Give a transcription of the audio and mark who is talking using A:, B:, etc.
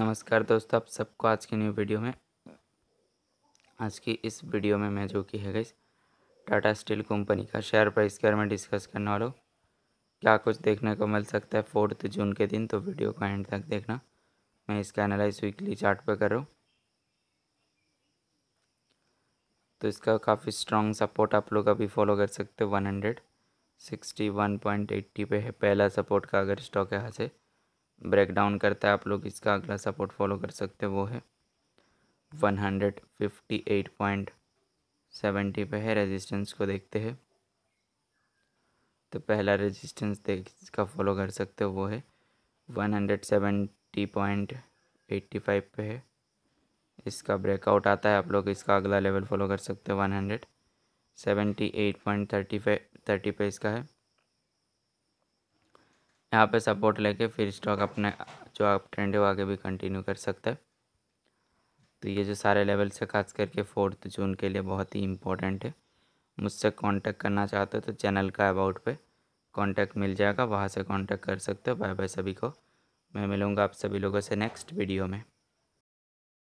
A: नमस्कार दोस्तों आप सबको आज की न्यू वीडियो में आज की इस वीडियो में मैं जो कि है गई टाटा स्टील कंपनी का शेयर प्राइस के बारे में डिस्कस करने वाला हूँ क्या कुछ देखने को मिल सकता है फोर्थ जून के दिन तो वीडियो को एंड तक देखना मैं इसका एनालाइज वीकली चार्ट पर कर रहा हूँ तो इसका काफ़ी स्ट्रॉन्ग सपोर्ट आप लोग अभी फॉलो कर सकते हो one hundred sixty one point eighty पे है पहला सपोर्ट का अगर स्टॉक है यहाँ से ब्रेक डाउन करता है आप लोग इसका अगला सपोर्ट फॉलो कर सकते हो वो है one hundred fifty eight point seventy पे है रेजिस्टेंस को देखते हैं तो पहला रेजिस्टेंस देख इसका फॉलो कर सकते हो वो है one hundred seventy point eighty five पे है इसका ब्रेकआउट आता है आप लोग इसका अगला लेवल फॉलो कर सकते हो one hundred seventy eight point thirty five thirty पे इसका है यहाँ पे सपोर्ट लेके फिर स्टॉक अपने जो आप ट्रेंड है वो आगे भी कंटिन्यू कर सकते हैं तो ये जो सारे लेवल्स है खास करके फोर्थ जून के लिए बहुत ही इम्पोर्टेंट है मुझसे कांटेक्ट करना चाहते हो तो चैनल का अबाउट पे कांटेक्ट मिल जाएगा वहाँ से कांटेक्ट कर सकते हो बाय बाय सभी को मैं मिलूँगा आप सभी लोगों से नेक्स्ट वीडियो में